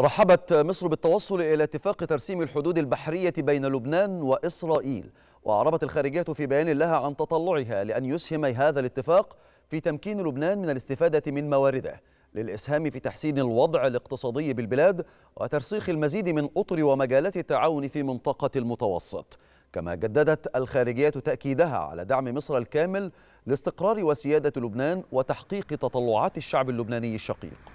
رحبت مصر بالتوصل إلى اتفاق ترسيم الحدود البحرية بين لبنان وإسرائيل وأعربت الخارجية في بيان لها عن تطلعها لأن يسهم هذا الاتفاق في تمكين لبنان من الاستفادة من موارده للإسهام في تحسين الوضع الاقتصادي بالبلاد وترسيخ المزيد من أطر ومجالات التعاون في منطقة المتوسط كما جددت الخارجية تأكيدها على دعم مصر الكامل لاستقرار وسيادة لبنان وتحقيق تطلعات الشعب اللبناني الشقيق